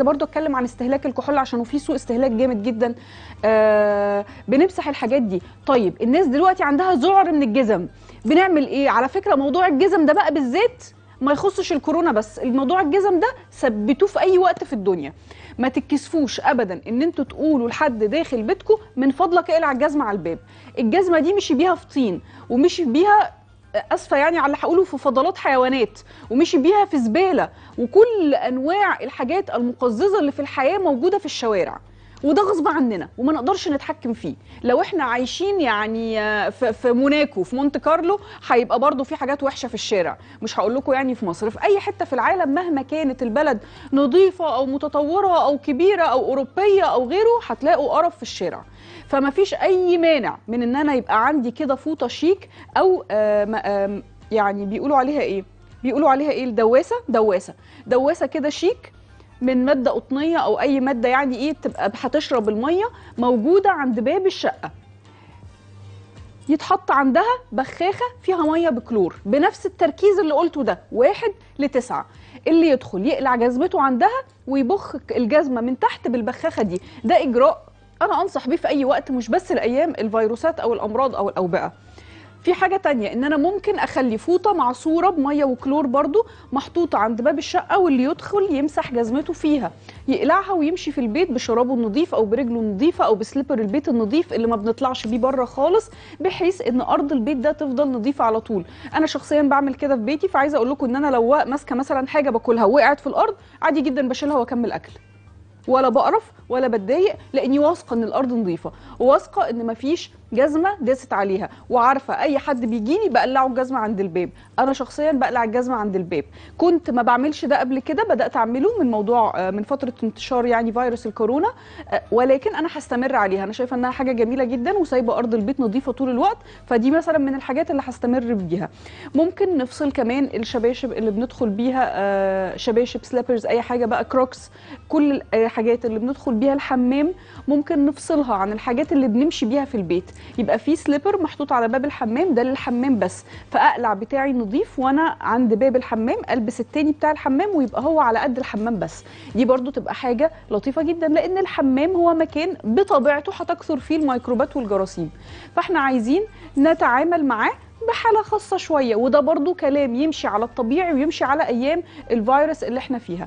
عايزه برضو اتكلم عن استهلاك الكحول عشان في سوء استهلاك جامد جدا آه، بنمسح الحاجات دي طيب الناس دلوقتي عندها ذعر من الجزم بنعمل ايه على فكره موضوع الجزم ده بقى بالذات ما يخصش الكورونا بس الموضوع الجزم ده ثبتوه في اي وقت في الدنيا ما تتكسفوش ابدا ان انتوا تقولوا لحد داخل بيتكم من فضلك اقلع الجزمه على الباب الجزمه دي مشي بيها في طين ومشي بيها اسفه يعني على اللي هقوله في فضلات حيوانات ومشي بيها في زباله وكل انواع الحاجات المقززه اللي في الحياه موجوده في الشوارع وده غصب عننا وما نقدرش نتحكم فيه لو احنا عايشين يعني آه، في موناكو في مونت كارلو هيبقى برضو في حاجات وحشه في الشارع مش هقول لكم يعني في مصر في اي حته في العالم مهما كانت البلد نظيفه او متطوره او كبيره او اوروبيه او غيره هتلاقوا قرف في الشارع فما فيش اي مانع من ان انا يبقى عندي كده فوطه شيك او آم آه، آم يعني بيقولوا عليها ايه بيقولوا عليها ايه الدواسه دواسه دواسه كده شيك من ماده قطنيه او اي ماده يعني ايه تبقى هتشرب الميه موجوده عند باب الشقه يتحط عندها بخاخه فيها ميه بكلور بنفس التركيز اللي قلته ده واحد لتسعه اللي يدخل يقلع جزمته عندها ويبخ الجزمه من تحت بالبخاخه دي ده اجراء انا انصح بيه في اي وقت مش بس الايام الفيروسات او الامراض او الاوبئه في حاجه تانية ان انا ممكن اخلي فوطه معصوره بميه وكلور برضو محطوطه عند باب الشقه واللي يدخل يمسح جزمته فيها يقلعها ويمشي في البيت بشرابه النظيف او برجله النظيفه او بسليبر البيت النظيف اللي ما بنطلعش بيه بره خالص بحيث ان ارض البيت ده تفضل نظيفه على طول انا شخصيا بعمل كده في بيتي فعايزه اقول لكم ان انا لو ماسكه مثلا حاجه باكلها وقعت في الارض عادي جدا بشيلها واكمل اكل ولا بقرف ولا بتضايق لاني واثقه ان الارض نظيفه واثقه ان مفيش جزمه داست عليها وعارفه اي حد بيجيني بقلعه الجزمه عند الباب انا شخصيا بقلع الجزمه عند الباب كنت ما بعملش ده قبل كده بدات اعمله من موضوع آه، من فتره انتشار يعني فيروس الكورونا آه، ولكن انا هستمر عليها انا شايفه انها حاجه جميله جدا وسايبه ارض البيت نظيفه طول الوقت فدي مثلا من الحاجات اللي هستمر بيها ممكن نفصل كمان الشباشب اللي بندخل بيها آه، شباشب سليبرز اي حاجه بقى كروكس كل الحاجات اللي بندخل بيها الحمام ممكن نفصلها عن الحاجات اللي بنمشي بيها في البيت يبقى في سليبر محطوط على باب الحمام ده للحمام بس فاقلع بتاعي نظيف وانا عند باب الحمام البس التاني بتاع الحمام ويبقى هو على قد الحمام بس دي برضو تبقى حاجه لطيفه جدا لان الحمام هو مكان بطبيعته هتكثر فيه الميكروبات والجراثيم فاحنا عايزين نتعامل معاه بحالة خاصة شوية وده برضو كلام يمشي على الطبيعي ويمشي على أيام الفيروس اللي احنا فيها